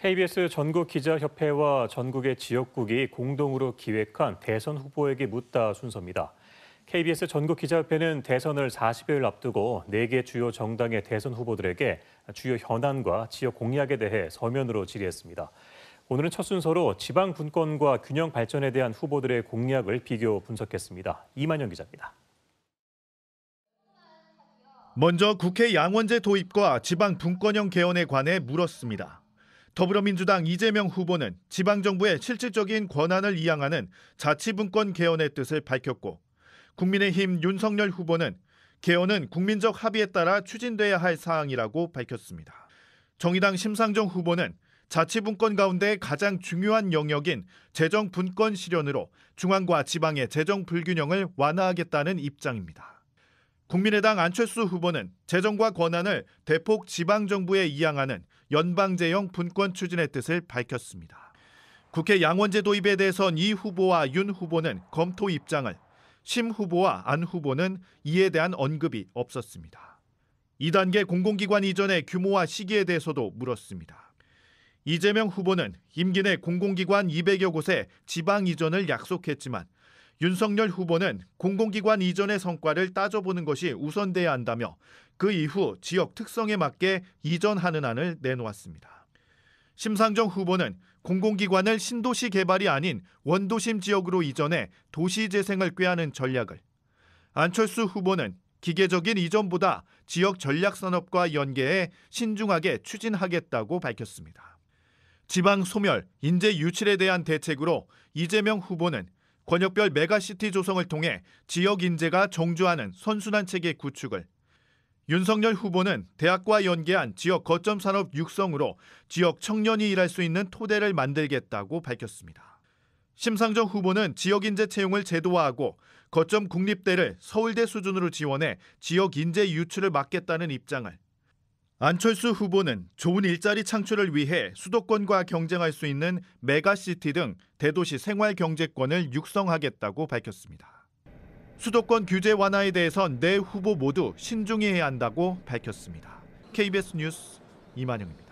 KBS 전국 기자협회와 전국의 지역국이 공동으로 기획한 대선 후보에게 묻다 순서입니다. KBS 전국 기자협회는 대선을 40여일 앞두고 4개 주요 정당의 대선 후보들에게 주요 현안과 지역 공약에 대해 서면으로 질의했습니다. 오늘은 첫 순서로 지방 분권과 균형 발전에 대한 후보들의 공약을 비교 분석했습니다. 이만영 기자입니다. 먼저 국회 양원제 도입과 지방 분권형 개헌에 관해 물었습니다. 더불어민주당 이재명 후보는 지방정부의 실질적인 권한을 이양하는 자치분권 개헌의 뜻을 밝혔고 국민의힘 윤석열 후보는 개헌은 국민적 합의에 따라 추진돼야 할 사항이라고 밝혔습니다. 정의당 심상정 후보는 자치분권 가운데 가장 중요한 영역인 재정 분권 실현으로 중앙과 지방의 재정 불균형을 완화하겠다는 입장입니다. 국민의당 안철수 후보는 재정과 권한을 대폭 지방정부에 이양하는 연방제형 분권 추진의 뜻을 밝혔습니다. 국회 양원제 도입에 대해선 이 후보와 윤 후보는 검토 입장을, 심 후보와 안 후보는 이에 대한 언급이 없었습니다. 2단계 공공기관 이전의 규모와 시기에 대해서도 물었습니다. 이재명 후보는 임기 내 공공기관 200여 곳에 지방 이전을 약속했지만 윤석열 후보는 공공기관 이전의 성과를 따져보는 것이 우선돼야 한다며 그 이후 지역 특성에 맞게 이전하는 안을 내놓았습니다. 심상정 후보는 공공기관을 신도시 개발이 아닌 원도심 지역으로 이전해 도시 재생을 꾀하는 전략을 안철수 후보는 기계적인 이전보다 지역 전략 산업과 연계해 신중하게 추진하겠다고 밝혔습니다. 지방 소멸, 인재 유출에 대한 대책으로 이재명 후보는 권역별 메가시티 조성을 통해 지역 인재가 정주하는 선순환 체계 구축을 윤석열 후보는 대학과 연계한 지역 거점 산업 육성으로 지역 청년이 일할 수 있는 토대를 만들겠다고 밝혔습니다. 심상정 후보는 지역 인재 채용을 제도화하고 거점 국립대를 서울대 수준으로 지원해 지역 인재 유출을 막겠다는 입장을 안철수 후보는 좋은 일자리 창출을 위해 수도권과 경쟁할 수 있는 메가시티 등 대도시 생활 경제권을 육성하겠다고 밝혔습니다. 수도권 규제 완화에 대해선 내 네 후보 모두 신중히 해야 한다고 밝혔습니다. KBS 뉴스 이만영입니다.